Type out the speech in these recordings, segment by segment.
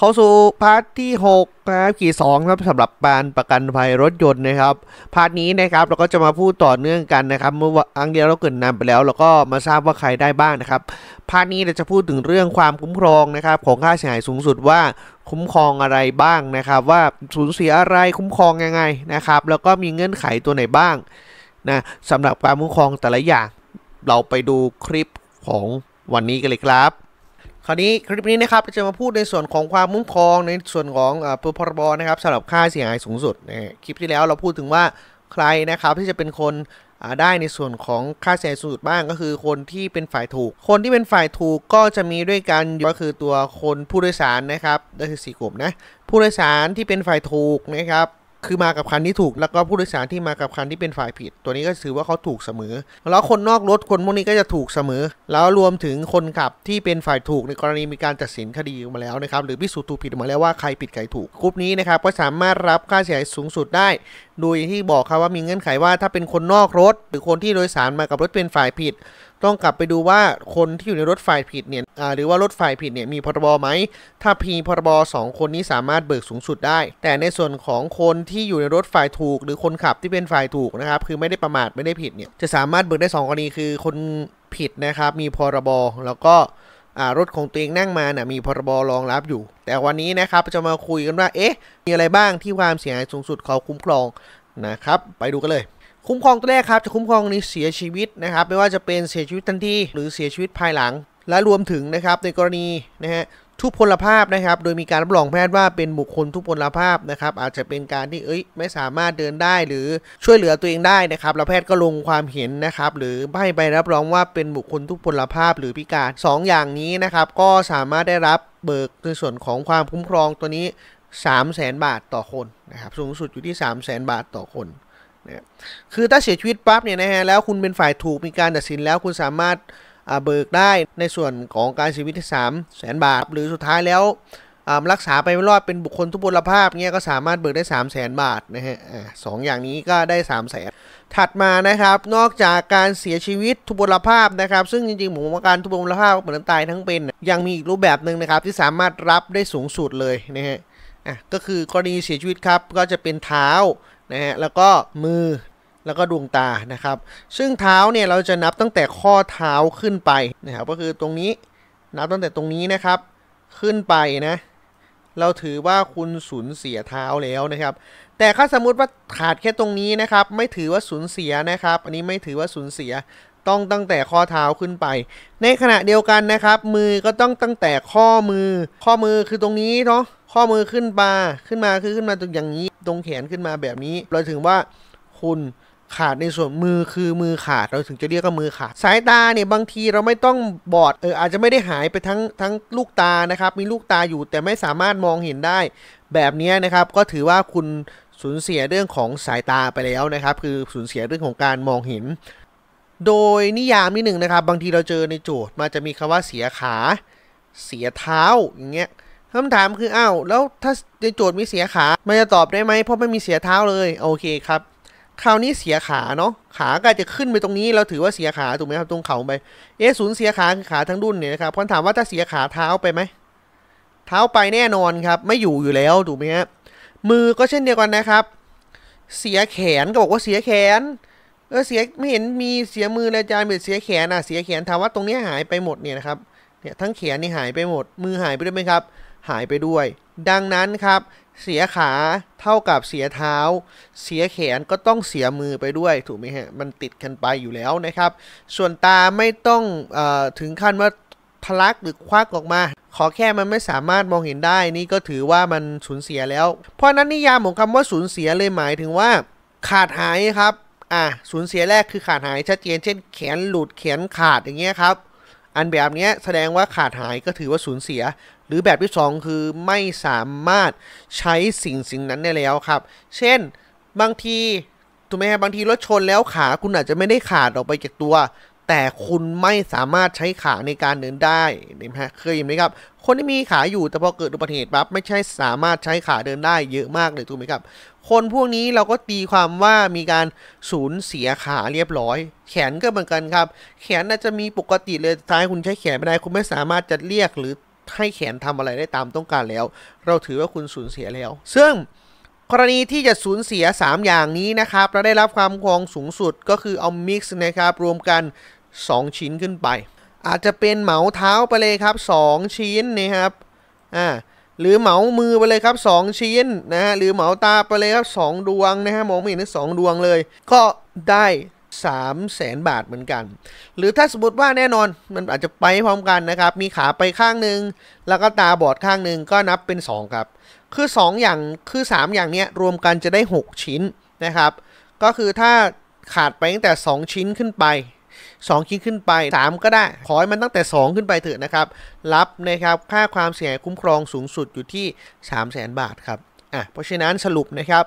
เข้าสู่พาร์ทที่6นะครับขี่งครับสำหรับการประกันภัยรถยนต์นะครับพาร์ทนี้นะครับเราก็จะมาพูดต่อเนื่องกันนะครับ เมื่ออังเดียวเราเกิดนำไปแล้วเราก็มาทราบว่าใครได้บ้างนะครับพาร์ทนี้เราจะพูดถึงเรื่องความคุ้มครองนะครับ ของค่าเสียหายสูงสุดว่าคุ้มครองอะไรบ้างนะครับ ว่าสูญเสียอะไรคุ้มครองยังไงนะครับ แล้วก็มีเงื่อนไขตัวไหนบ้างนะสำหรับความคุ้มครองแต่ละอย่างเราไปดูคลิปของวันนี้กันเลยครับคราวนี้คลิปนี้นะครับจะมาพูดในส่วนของความมุ่งครองในส่วนของอพรบนะครับสำหรับค่าเสียหายสูงสุดนะคลิปที่แล้วเราพูดถึงว่าใครนะครับ ที่จะเป็นคนได้ในส่วนของค่าเสียหายสูงสุดบ้างก็คือคนที่เป็นฝ่ายถูก คนที่เป็นฝ่ายถูกก็จะมีด้วยกันก็คือตัวคนผู้โดยสารนะครับก็คือสี่กลุ่มนะผู้โดยสารที่เป็นฝ่ายถูกนะครับคือมากับคันที่ถูก แล้วก็ผู้โดยสารที่มากับคันที่เป็นฝ่ายผิด ตัวนี้ก็ถือว่าเขาถูกเสมอ แล้วคนนอกรถคนพวกนี้ก็จะถูกเสมอ แล้วรวมถึงคนขับที่เป็นฝ่ายถูกในกรณีมีการตัดสินคดีมาแล้วนะครับ หรือพิสูจน์ถูกผิดมาแล้วว่าใครผิดใครถูกกลุ่มนี้นะครับก็สามารถรับค่าเสียหายสูงสุดได้ โดยที่บอกครับว่ามีเงื่อนไขว่าถ้าเป็นคนนอกรถหรือคนที่โดยสารมากับรถเป็นฝ่ายผิดต้องกลับไปดูว่าคนที่อยู่ในรถไฟผิดเนี่ยหรือว่ารถไฟผิดเนี่ยมีพรบไหม ถ้าพีพรบสองคนนี้สามารถเบิกสูงสุดได้ แต่ในส่วนของคนที่อยู่ในรถไฟถูก หรือคนขับที่เป็นฝ่ายถูกนะครับ คือไม่ได้ประมาทไม่ได้ผิดเนี่ย จะสามารถเบิกได้2กรณีคือคนผิดนะครับมีพรบแล้วก็รถของตัวเองนั่งมาน่ะมีพรบรองรับอยู่ แต่วันนี้นะครับจะมาคุยกันว่า เอ๊ะ มีอะไรบ้างที่ความเสียหายสูงสุดเขาคุ้มครองนะครับ ไปดูกันเลยคุ้มครองตัวแรกครับจะคุ้มครองในเสียชีวิตนะครับไม่ว่าจะเป็นเสียชีวิตทันทีหรือเสียชีวิตภายหลัง และรวมถึงนะครับในกรณีนะฮะทุพพลภาพนะครับโดยมีการรับรองแพทย์ว่าเป็นบุคคลทุพพลภาพนะครับอาจจะเป็นการที่เอ้ยไม่สามารถเดินได้หรือช่วยเหลือตัวเองได้นะครับแล้วแพทย์ก็ลงความเห็นนะครับหรือใบใบรับรองว่าเป็นบุคคลทุพพลภาพหรือพิการ 2ออย่างนี้นะครับก็สามารถได้รับเบิกในส่วนของความคุ้มครองตัวนี้3 0 0 0 0 0 บาทต่อคนนะครับสูงสุดอยู่ที่3 0 0 0 0 0 บาทต่อคนนะคือถ้าเสียชีวิตปั๊บเนี่ยนะฮะแล้วคุณเป็นฝ่ายถูกมีการตัดสินแล้วคุณสามารถเบิกได้ในส่วนของการเสียชีวิตสามแสนบาท หรือสุดท้ายแล้วรักษาไปไม่รอด เป็นบุคคลทุพพลภาพเนี่ยก็สามารถเบิกได้3 0 0 0 0นบาทนะฮะสองอย่างนี้ก็ได้3 0 0 0 0 0ถัดมานะครับนอกจากการเสียชีวิตทุพพลภาพนะครับ ซึ่งจริงๆผมว่าการทุพพลภาพเหมือนตายทั้งเป็นยังมีอีกรูปแบบหนึ่งนะครับ ที่สามารถรับได้สูงสุดเลยนะฮะก็คือกรณีเสียชีวิตครับก็จะเป็นเท้านะฮะแล้วก็มือแล้วก็ดวงตานะครับ ซึ่งเท้าเนี่ยเราจะนับตั้งแต่ข้อเท้าขึ้นไปนะครับก็คือตรงนี้นับตั้งแต่ตรงนี้นะครับ ขึ้นไปนะ เราถือว่าคุณสูญเสียเท้าแล้วนะครับ แต่ถ้าสมมติว่าขาดแค่ตรงนี้นะครับ ไม่ถือว่าสูญเสียนะครับ อันนี้ไม่ถือว่าสูญเสียต้องตั้งแต่ข้อเท้าขึ้นไป ในขณะเดียวกันนะครับ มือก็ต้องตั้งแต่ข้อมือข้อมือคือตรงนี้เนาะข้อมือขึ้นมาขึ้นมาคือขึ้นมาตรงอย่างนี้ตรงแขนขึ้นมาแบบนี้เราถึงว่าคุณขาดในส่วนมือคือมือขาด เราถึงจะเรียกว่ามือขาด สายตาเนี่ย บางทีเราไม่ต้องบอดเอออาจจะไม่ได้หายไปทั้งทั้งลูกตานะครับ มีลูกตาอยู่แต่ไม่สามารถมองเห็นได้ แบบนี้นะครับก็ถือว่าคุณสูญเสียเรื่องของสายตาไปแล้วนะครับ คือสูญเสียเรื่องของการมองเห็นโดยนิยามนิดหนึ่งนะครับบางทีเราเจอในโจทย์มันจะมีคำว่าเสียขา เสียเท้าอย่างเงี้ยคำถามคืออ้าวแล้วถ้าในโจทย์มีเสียขามันจะตอบได้ไหม เพราะไม่มีเสียเท้าเลย โอเคครับ คราวนี้เสียขาเนาะขาก็จะขึ้นไปตรงนี้เราถือว่าเสียขาถูกไหมครับตรงเข่าไปเอศูนย์เสียขาคือขาทั้งดุนเนี่ยนะครับคำถามว่าถ้าเสียขาเท้าไปไหมเท้าไปแน่นอนครับไม่อยู่อยู่แล้วถูกไหมฮะมือก็เช่นเดียวกันนะครับ เสียแขนก็บอกว่าเสียแขนเออเสียไม่เห็นมีเสียมือเลยจายปนเสียแขนอ่ะเสียแขนถามว่าตรงนี้หายไปหมดเนี่ยนะครับเนี่ยทั้งแขนนี่หายไปหมดมือหายไปด้วยไหมครับ หายไปด้วย ดังนั้นครับ เสียขาเท่ากับเสียเท้า เสียแขนก็ต้องเสียมือไปด้วยถูกไหมฮะมันติดกันไปอยู่แล้วนะครับ ส่วนตาไม่ต้องอถึงขั้นว่าทะลักหรือควักออกมา ขอแค่มันไม่สามารถมองเห็นได้ นี่ก็ถือว่ามันสูญเสียแล้ว เพราะนั้นนิยามของคำว่าสูญเสียเลยหมายถึงว่าขาดหายครับอ่ะสูญเสียแรกคือขาดหาย ชัดเจน เช่นแขนหลุด แขนขาดอย่างเงี้ยครับ อันแบบเนี้ยแสดงว่าขาดหายก็ถือว่าสูญเสีย หรือแบบที่2คือไม่สามารถใช้สิ่งสิ่งนั้นได้แล้วครับ เช่นบางที ถูกไหมฮะบางที รถชนแล้วขาคุณอาจจะไม่ได้ขาดออกไปจากตัวแต่คุณไม่สามารถใช้ขาในการเดินได้นไฮะเคยเห็นไหมครับ คนที่มีขาอยู่แต่พอเกิดอุบัติเหตุปั๊บไม่ใช่สามารถใช้ขาเดินได้เยอะมากเลยถูกไหมครับ คนพวกนี้เราก็ตีความว่ามีการสูญเสียขาเรียบร้อย แขนก็เหมือนกันครับ แขนอาจจะมีปกติเลยท้ายคุณใช้แขนไม่ได้ คุณไม่สามารถจะเรียก หรือให้แขนทำอะไรได้ตามต้องการแล้ว เราถือว่าคุณสูญเสียแล้ว ซึ่งกรณีที่จะสูญเสีย 3 อย่างนี้นะครับ เราได้รับความครองสูงสุดก็คือเอามิกซ์นะครับรวมกัน2 ชิ้นขึ้นไป อาจจะเป็นเหมาเท้าไปเลยครับ 2 ชิ้นนะครับอ่าหรือเหมามือไปเลยครับ 2 ชิ้นนะฮะหรือเหมาตาไปเลยครับ2ดวงนะฮะมองไม่เห็นสอ้งดวงเลย ก็ได้3 0 0แสนบาทเหมือนกัน หรือถ้าสมมติว่าแน่นอนมันอาจจะไปพร้อมกันนะครับมีขาไปข้างหนึ่งแล้วก็ตาบอดข้างหนึ่งก็นับเป็น2ครับคือ 2 อย่างคือ 3 อย่างเนี้ยรวมกันจะได้ 6 ชิ้นนะครับ ก็คือถ้าขาดไป ตั้งแต่ 2 ชิ้นขึ้นไป2 ชิ้นขึ้นไป 3 ก็ได้ ขอให้มันตั้งแต่ 2 ขึ้นไปเถอะนะครับ รับนะครับค่าความเสียหายคุ้มครองสูงสุดอยู่ที่ 3 0 0 0สนบาทครับอ่ะเพราะฉะนั้นสรุปนะครับ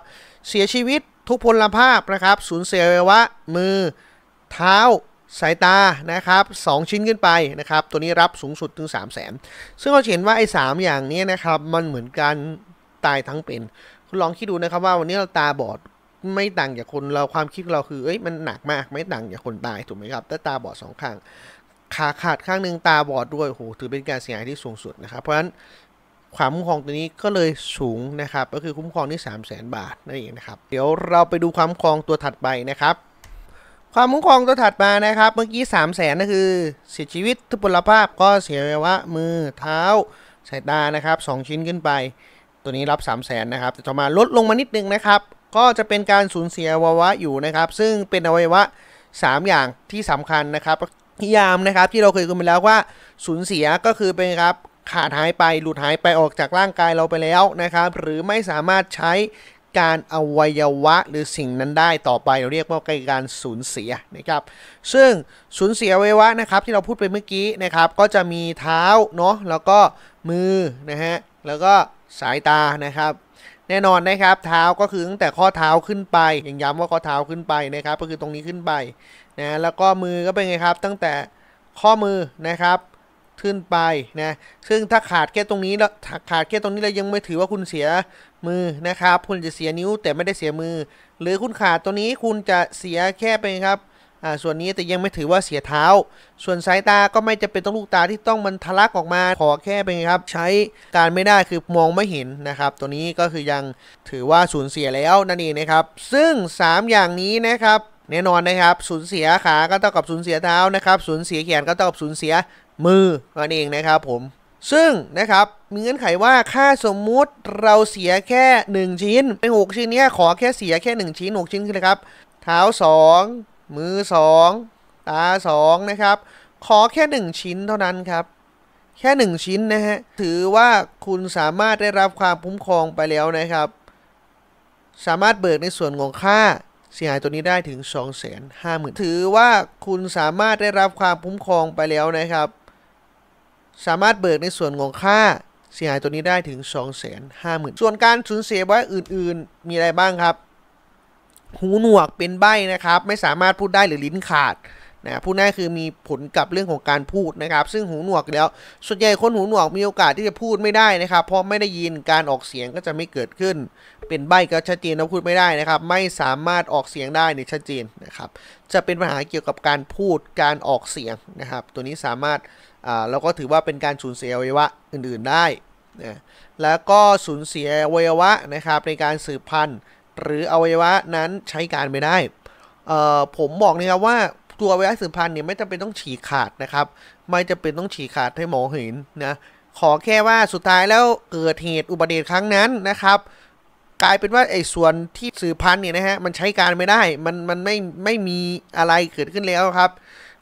เสียชีวิตทุกพลภาพนะครับสูญเสียวัยวะมือเท้าสายตานะครับ2ชิ้นขึ้นไปนะครับตัวนี้รับสูงสุดถึง 3 0 0แสนซึ่งเราเห็นว่าไอ้สอย่างนี้นะครับมันเหมือนการตายทั้งเป็น คุณลองคิดดูนะครับว่าวันนี้เราตาบอดไม่ต่างจากคนเราความคิดเราคือเอ้ยมันหนักมากไม่ต่างจากคนตายถูกไหมครับแต่ตาบอดสองข้างขาขาดข้างหนึ่งตาบอดด้วยโหถือเป็นการเสียหายที่สูงสุดนะครับเพราะฉะนั้นความคุ้มครองตัวนี้ก็เลยสูงนะครับ ก็คือคุ้มครองที่ 3 0 0แสนบาทนั่นเองนะครับ เดี๋ยวเราไปดูความคุ้มครองตัวถัดไปนะครับความคุ้มครองตัวถัดมานะครับ เมื่อกี้3 0 0แสนก็คือ เสียชีวิตทุพพลภาพก็เสียวยวะมือเท้าสายตานะครับ 2 ชิ้นขึ้นไป ตัวนี้รับ3 0 0แสนนะครับแต่ต่อมาลดลงมานิดนึงนะครับก็จะเป็นการสูญเสียอวัยวะอยู่นะครับ ซึ่งเป็นอวัยวะ 3 อย่างที่สำคัญนะครับ นิยามนะครับที่เราเคยคุยไปแล้วว่า สูญเสียก็คือเป็นครับขาดหายไปหลุดหายไปออกจากร่างกายเราไปแล้วนะครับ หรือไม่สามารถใช้การอวัยวะหรือสิ่งนั้นได้ต่อไปเราเรียกว่าการสูญเสียนะครับ ซึ่งสูญเสียอวัยวะนะครับที่เราพูดไปเมื่อกี้นะครับ ก็จะมีเท้าเนาะแล้วก็มือนะฮะแล้วก็สายตานะครับแน่นอนนะครับเท้าก็คือตั้งแต่ข้อเท้าขึ้นไปอย่างย้ำว่าข้อเท้าขึ้นไปนะครับ ก็คือตรงนี้ขึ้นไปนะแล้วก็มือก็เป็นไงครับ ตั้งแต่ข้อมือนะครับขึ้นไปนะซึ่งถ้าขาดแค่ตรงนี้แล้วขาดแค่ตรงนี้เรายังไม่ถือว่าคุณเสียมือนะครับ คุณจะเสียนิ้วแต่ไม่ได้เสียมือ หรือคุณขาดตัวนี้คุณจะเสียแค่เป็นครับส่วนนี้แต่ยังไม่ถือว่าเสียเท้า ส่วนสายตาก็ไม่จะเป็นต้องลูกตาที่ต้องมันทะลักออกมา ขอแค่เป็นครับใช้การไม่ได้คือมองไม่เห็นนะครับตัวนี้ก็คือยังถือว่าสูญเสียแล้วนั่นเองนะครับซึ่ง 3 อย่างนี้นะครับ แน่นอนนะครับ สูญเสียขาก็เท่ากับสูญเสียเท้านะครับ สูญเสียแขนก็เท่ากับสูญเสียมือนั่นเองนะครับผมซึ่งนะครับมีเงื่อนไขว่าค่าสมมุติเราเสียแค่1ชิ้นไป้หกชิ้นเนี้ยขอแค่เสียแค่1ชิ้น6ชิ้นคือนะครับเท้า 2มือ 2 ตา2นะครับขอแค่ 1 ชิ้นเท่านั้นครับ แค่ 1 ชิ้นนะฮะ ถือว่าคุณสามารถได้รับความคุ้มครองไปแล้วนะครับ สามารถเบิกในส่วนของค่าเสียหายตัวนี้ได้ถึง 2 5 0 0 0 0ถือว่าคุณสามารถได้รับความคุ้มครองไปแล้วนะครับ สามารถเบิกในส่วนของค่าเสียหายตัวนี้ได้ถึง2 5 0 0 0 0ส่วนการสูญเสียไว้อื่น ๆมีอะไรบ้างครับหูหนวกเป็นใบนะครับไม่สามารถพูดได้หรือลิ้นขาดนะพูดง่ายคือมีผลกับเรื่องของการพูดนะครับ ซึ่งหูหนวกแล้วส่วนใหญ่คนหูหนวกมีโอกาสที่จะพูดไม่ได้นะครับ เพราะไม่ได้ยินการออกเสียงก็จะไม่เกิดขึ้น เป็นใบก็ชัดเจนล้าพูดไม่ได้นะครับไม่สามารถออกเสียงได้ในชัดเจนนะครับจะเป็นปัญหาเกี่ยวกับการพูดการออกเสียงนะครับตัวนี้สามารถอ่าเราก็ถือว่าเป็นการสูญเสียอวัยวะ อื่นๆได้นะแล้วก็สูญเสียอวัยวะนะครับในการสืบพันธุ์หรืออวัยวะนั้นใช้การไม่ได้ ผมบอกนะครับว่าตัวอวัยวะสืบพันธุ์เนี่ยไม่จำเป็นต้องฉีกขาดนะครับ ไม่จำเป็นต้องฉีกขาดให้หมอเห็นนะขอแค่ว่าสุดท้ายแล้วเกิดเหตุอุบัติเหตุครั้งนั้นนะครับ กลายเป็นว่า ไอ้ส่วนที่สืบพันธุ์เนี่ยนะฮะมันใช้การไม่ได้ มันมันไม่ไม่มีอะไรเกิดขึ้นแล้วครับ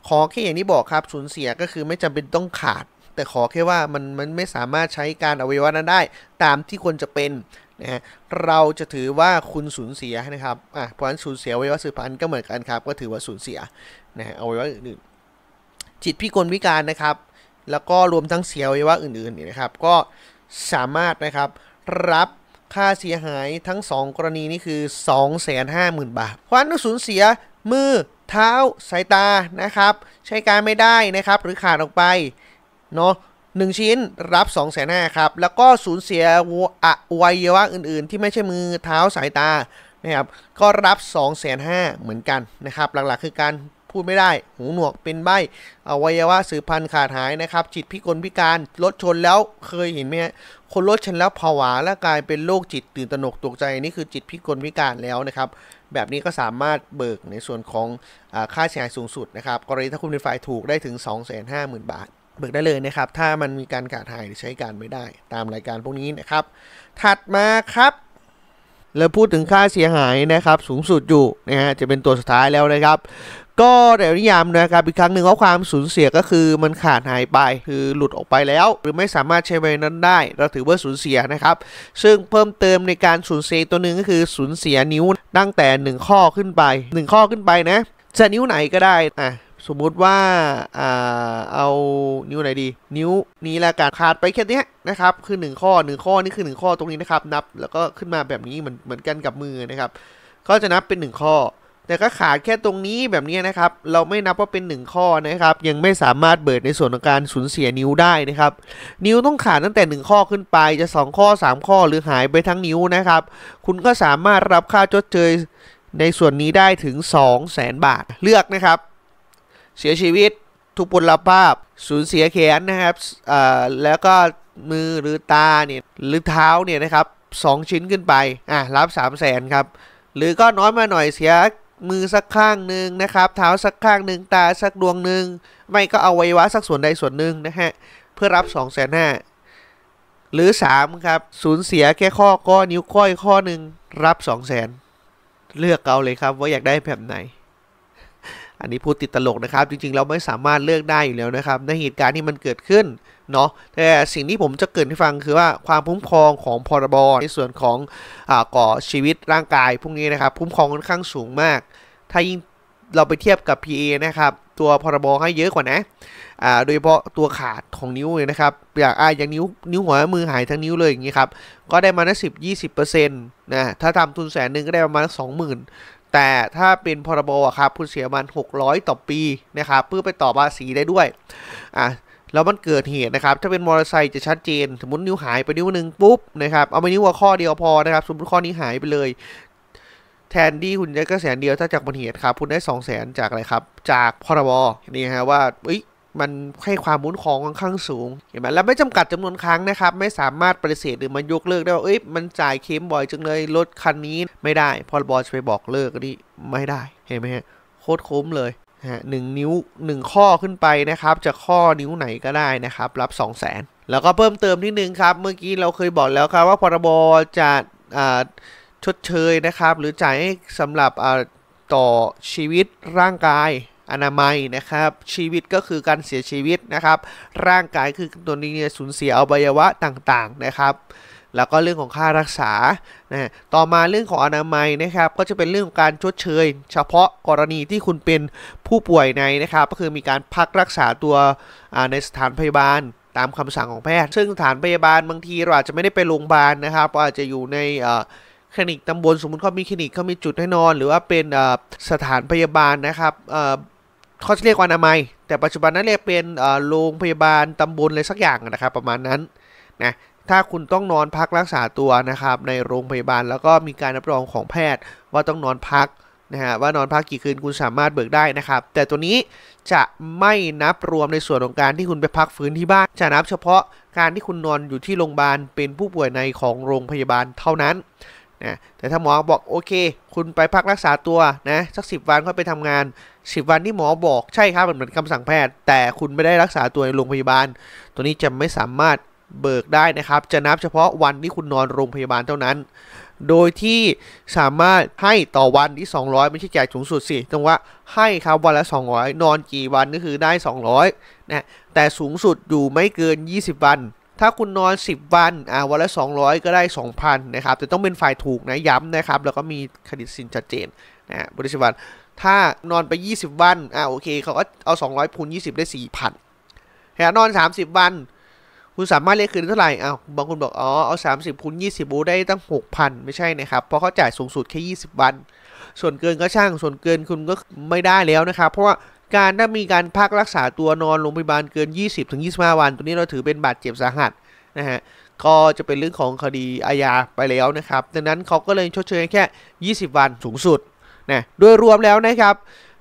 ขอแค่อย่างที่บอกครับสูญเสียก็คือไม่จำเป็นต้องขาด แต่ขอแค่ว่ามันมันไม่สามารถใช้การอวัยวะนั้นได้ ตามที่ควรจะเป็นนะฮะเราจะถือว่าคุณสูญเสียนะครับอ่ะเพราะฉะนั้นสูญเสียอวัยวะสืบพันธุ์ก็เหมือนกันครับ ก็ถือว่าสูญเสียนะฮะอวัยวะอื่นๆจิตพิกลวิการนะครับ แล้วก็รวมทั้งเสียอวัยวะอื่นๆนี่นะครับ ก็สามารถนะครับรับค่าเสียหายทั้ง 2 กรณีนี่คือ 250,000 บาท ควานสูญเสียมือเท้าสายตานะครับ ใช้การไม่ได้นะครับ หรือขาดออกไปเนาะ1 ชิ้นรับ2นห้าครับ แล้วก็สูญเสียอวัยวะอื่นๆ ที่ไม่ใช่มือเท้าสายตานะครับก็รับ2นห้าเหมือนกันนะครับหลักๆ คือการพูดไม่ได้หูหนวกเป็นใบอวัยวะ สืบพันธุ์ขาดหายนะครับจิตพิกล พิการรถชนแล้วเคยเห็นไหมคนรถชนแล้วผวาและกลายเป็นโรคจิตตื่นตระหนกตกใจนี่คือจิตพิกล พิการแล้วนะครับแบบนี้ก็สามารถเบิกในส่วนของอค่าเสียหายสูงสุดนะครับกรณีถ้าคุณเป็นฝ่ายถูกได้ถึง 250,000บาทเบิกได้เลยนะครับ ถ้ามันมีการขาดหายหรือใช้การไม่ได้ตามรายการพวกนี้นะครับ ถัดมาครับ เราพูดถึงค่าเสียหายนะครับ สูงสุดอยู่นะฮะ จะเป็นตัวสุดท้ายแล้วนะครับ ก็เดี๋ยวนิยามนะครับ อีกครั้งหนึ่งข่อความสูญเสียก็คือมันขาดหายไป คือหลุดออกไปแล้ว หรือไม่สามารถใช้ไปนั้นได้ เราถือว่าสูญเสียนะครับ ซึ่งเพิ่มเติมในการสูญเสียตัวหนึ่งก็คือ สูญเสียนิ้ว ตั้งแต่ 1 ข้อขึ้นไป 1 ข้อขึ้นไปนะ จะนิ้วไหนก็ได้อ่ะสมมุติว่าเอานิ้วไหนดี นิ้วนี้และกันขาดไปแค่นี้นะครับ คือ 1 ข้อ 1 ข้อนี่คือ1ข้อตรงนี้นะครับนับแล้วก็ขึ้นมาแบบนี้เหมือนเหมือนกันกับมือนะครับ ก็จะนับเป็น 1 ข้อ แต่ก็ขาดแค่ตรงนี้แบบนี้นะครับ เราไม่นับว่าเป็น 1 ข้อนะครับ ยังไม่สามารถเบิดในส่วนของการสูญเสียนิ้วได้นะครับ นิ้วต้องขาดตั้งแต่ 1 ข้อขึ้นไป จะ 2 ข้อ 3 ข้อหรือหายไปทั้งนิ้วนะครับ คุณก็สามารถรับค่าชดเชยในส่วนนี้ได้ถึง 2 0 0 0 0 0 บาทเลือกนะครับเสียชีวิตทุพพลภาพสูญเสียแขนนะครับแล้วก็มือหรือตาเนี่ยหรือเท้าเนี่ยนะครับสองชิ้นขึ้นไปอ่ะรับ3 0 0แสนครับหรือก็น้อยมาหน่อยเสียมือสักข้างหนึ่งนะครับเท้าสักข้างหนึ่งตาสักดวงหนึ่งไม่ก็เอาไว้วะสักส่วนใดส่วนหนึ่งนะฮะเพื่อรับ2 0 0แสนห้าหรือ3ครับสูญเสียแค่ข้อก้อนิ้วก้อยข้อหนึ่งรับ2 0 0แสนเลือกเอาเลยครับว่าอยากได้แบบไหนอันนี้พูดติดตลกนะครับจริงๆเราไม่สามารถเลือกได้อยู่แล้วนะครับในเหตุการณ์ที่มันเกิดขึ้นเนาะแต่สิ่งที่ผมจะเกิดให้ฟังคือว่าความคุ้มครองของพรบรในส่วนของอก่อชีวิตร่างกาย พวกนี้นะครับคุ้มครองค่อนข้างสูงมาก ถ้ายิ่งเราไปเทียบกับ PA นะครับตัวพรบให้เยอะกว่านะโดยเฉพาะตัวขาดของนิ้วเลยนะครับอย่างอาอย่างนิ้วนิ้วหัวมือหายทั้งนิ้วเลยอย่างนี้ครับก็ได้มาได้สิบยี่สิบเปอร์เซ็นต์นะถ้าทำทุนแสนหนึ่งก็ได้ประมาณสองหมื่นแต่ถ้าเป็นพรบอะครับคุณเสียมัน 600 ต่อปีนะครับเพื่อไปต่อภาษีได้ด้วยอ่ะแล้วมันเกิดเหตุนะครับ ถ้าเป็นมอเตอร์ไซค์จะชัดเจน สมมตินิ้วหายไปนิ้วหนึ่งปุ๊บนะครับเอาไปนิ้วข้อเดียวพอนะครับ สมมติข้อนี้หายไปเลย แทนที่คุณจะก็แสนเดียวถ้าจากบัญเหตุครับคุณได้สองแสนจากอะไรครับจากพรบนี่ฮะว่าเอ้ยมันให้ความมุ้นของค่อนข้างสูงเห็นไหมแล้วไม่จำกัดจำนวนครั้งนะครับ ไม่สามารถปฏิเสธหรือมายกเลิกได้ว่าเอ้ยมันจ่ายเคมบ่อยจังเลยรถคันนี้ ไม่ได้ พรบจะไปบอกเลิกนี่ไม่ได้เห็นไหมฮะโคตรคุ้มเลยฮะหนึ่งนิ้วหนึ่งข้อขึ้นไปนะครับ จะข้อนิ้วไหนก็ได้นะครับ รับ 2 0 0 0 0นแล้วก็เพิ่มเติมที่หนึ่งครับเมื่อกี้เราเคยบอกแล้วครับ ว่าพรบจะชดเชยนะครับ หรือจ่ายสำหรับต่อชีวิตร่างกายอนามัยนะครับชีวิตก็คือการเสียชีวิตนะครับ ร่างกายคือตัวนี้สูญเสียอวัยวะต่างๆนะครับ แล้วก็เรื่องของค่ารักษานะต่อมาเรื่องของอนามัยนะครับ ก็จะเป็นเรื่องของการชดเชย เฉพาะกรณีที่คุณเป็นผู้ป่วยในนะครับ ก็คือมีการพักรักษาตัวในสถานพยาบาลตามคำสั่งของแพทย์ซึ่งสถานพยาบาลบางทีเราอาจจะไม่ได้ไปโรงพยาบาลนะครับ อาจจะอยู่ในคลินิกตำบลสมมติเขามีคลินิกเขามีจุดให้นอน หรือว่าเป็นสถานพยาบาลนะครับเขาเรียกว่าอนามัย แต่ปัจจุบันนั้นเรียกเป็นโรงพยาบาลตำบลอะไรสักอย่างนะครับ ประมาณนั้นนะถ้าคุณต้องนอนพักรักษาตัวนะครับ ในโรงพยาบาลแล้วก็มีการรับรองของแพทย์ว่าต้องนอนพักนะฮะว่านอนพักกี่คืนคุณสามารถเบิกได้นะครับ แต่ตัวนี้จะไม่นับรวมในส่วนของการที่คุณไปพักฟื้นที่บ้านจะนับเฉพาะการที่คุณนอนอยู่ที่โรงพยาบาลเป็นผู้ป่วยในของโรงพยาบาลเท่านั้นนะแต่ถ้าหมอบอกโอเค คุณไปพักรักษาตัวนะสักสิบวันค่อยไปทำงานสิบวันที่หมอบอกใช่ครับมนเหมือนคำสั่งแพทย์ แต่คุณไม่ได้รักษาตัวในโรงพยาบาล ตัวนี้จะไม่สามารถเบิกได้นะครับจะนับเฉพาะวันที่คุณนอนโรงพยาบาลเท่านั้น โดยที่สามารถให้ต่อวันที่200 ไม่ใช่แจกสูงสุดสิตรงว่าให้ครับวันละ 200 นอนกี่วันก็คือได้ 200นะแต่สูงสุดอยู่ไม่เกิน 20 วันถ้าคุณนอน 10 วันอ่าวันละ 200 ก็ได้ 2,000 นะครับ แต่ต้องเป็นฝ่ายถูกนะ ย้ำนะครับ แล้วก็มีเครดิตสินชัดเจน นะบริษัท ถ้านอนไป 20 วันอ่าโอเคเขาก็เอา 200คูณ20 ได้ 4,000แต่นอน 30 วัน คุณสามารถเรียกคืนเท่าไหร่ อ้าว บางคนบอก อ๋อ เอา 30คูณ20บูได้ตั้ง 6,000 ไม่ใช่นะครับ เพราะเขาจ่ายสูงสุดแค่ 20 วัน ส่วนเกินก็ช่าง ส่วนเกินคุณก็ไม่ได้แล้วนะครับ เพราะว่าการถ้ามีการพักรักษาตัวนอนโรงพยาบาลเกิน 20-25 วัน ตัวนี้เราถือเป็นบาดเจ็บสาหัสนะฮะ ก็จะเป็นเรื่องของคดีอาญาไปแล้วนะครับ ดังนั้นเขาก็เลยชดเชยแค่ 20 วันสูงสุด นะ โดยรวมแล้วนะครับ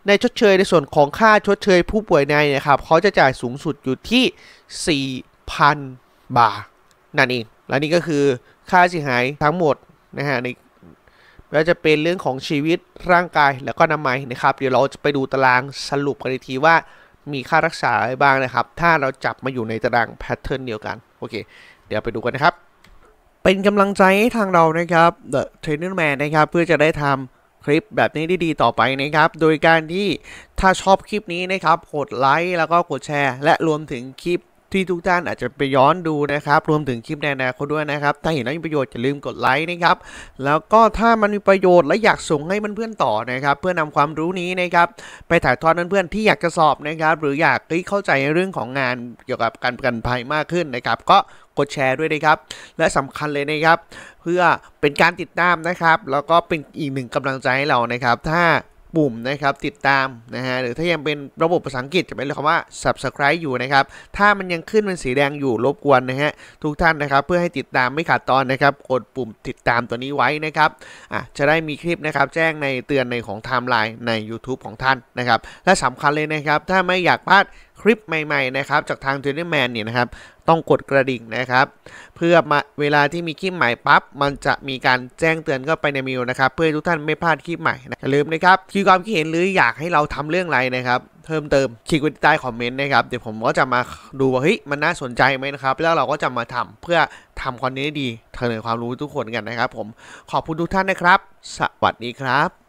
ในชดเชยในส่วนของค่าชดเชยผู้ป่วยในนะครับ เขาจะจ่ายสูงสุดอยู่ที่ 4,000 บาท นั่นเอง และนี่ก็คือค่าเสียหายทั้งหมดนะฮะในว่าจะเป็นเรื่องของชีวิตร่างกายแล้วก็น้ำมันนะครับเดี๋ยวเราจะไปดูตารางสรุปกันอีกทีว่า มีค่ารักษาอะไรบ้างนะครับ ถ้าเราจับมาอยู่ในตารางแพทเทิร์นเดียวกันโอเค เดี๋ยวไปดูกันนะครับ เป็นกำลังใจให้ทางเรานะครับ The Trainer Man นะครับเพื่อจะได้ทำคลิปแบบนี้ดีๆ ต่อไปนะครับ โดยการที่ถ้าชอบคลิปนี้นะครับ กดไลค์ แล้วก็กดแชร์ และรวมถึงคลิปที่ทุกท่านอาจจะไปย้อนดูนะครับ รวมถึงคลิปแนแนาขาด้วยนะครับถ้าเห็นแล้วมีประโยชน์อย่าลืมกดไลค์นะครับแล้วก็ถ้ามันมีประโยชน์และอยากส่งให้เพื่อนๆต่อนะครับ เพื่อนำความรู้นี้นะครับไปถ่ายทอดเพื่อนๆที่อยากจะสอบนะครับ หรืออยากเข้าใจในเรื่องของงานเกี่ยวกับการประกันภัยมากขึ้นนะครับ ก็กดแชร์ด้วยนะครับและสำคัญเลยนะครับ เพื่อเป็นการติดตามนะครับ แล้วก็เป็นอีกหนึ่งกำลังใจให้เรานะครับ ถ้าปุ่มนะครับติดตามนะฮะหรือถ้ายังเป็นระบบภาษาอังกฤษจะเป็นคำว่า subscribe อยู่นะครับ ถ้ามันยังขึ้นเป็นสีแดงอยู่รบกวนนะฮะ ทุกท่านนะครับเพื่อให้ติดตามไม่ขาดตอนนะครับ กดปุ่มติดตามตัวนี้ไว้นะครับอ่ะจะได้มีคลิปนะครับแจ้งในเตือนในของไทม์ไลน์ใน YouTube ของท่านนะครับ และสำคัญเลยนะครับ ถ้าไม่อยากพลาดคลิปใหม่ๆนะครับจากทางเ o u น n e แมนเนี่ยนะครับ ต้องกดกระดิ่งนะครับ เพื่อมาเวลาที่มีคลิปใหม่ปั๊บมันจะมีการแจ้งเตือนก็ไปในมิวนะครับ เพื่อทุกท่านไม่พลาดคลิปใหม่นะอย่าลืมนะครับคิดความคิดเห็นหรืออยากให้เราทำเรื่องอะไรนะครับ เพิ่มเติมคลิกไว้ใต้คอมเมนต์นะครับเดี๋ยวผมก็จะมาดูว่าเฮ้ยมันน่าสนใจไหมนะครับแล้วเราก็จะมาทำเพื่อทำคอนเทนต์ดีเสนอความรู้ทุกคนกันนะครับ ผมขอบคุณทุกท่านนะครับ สวัสดีครับ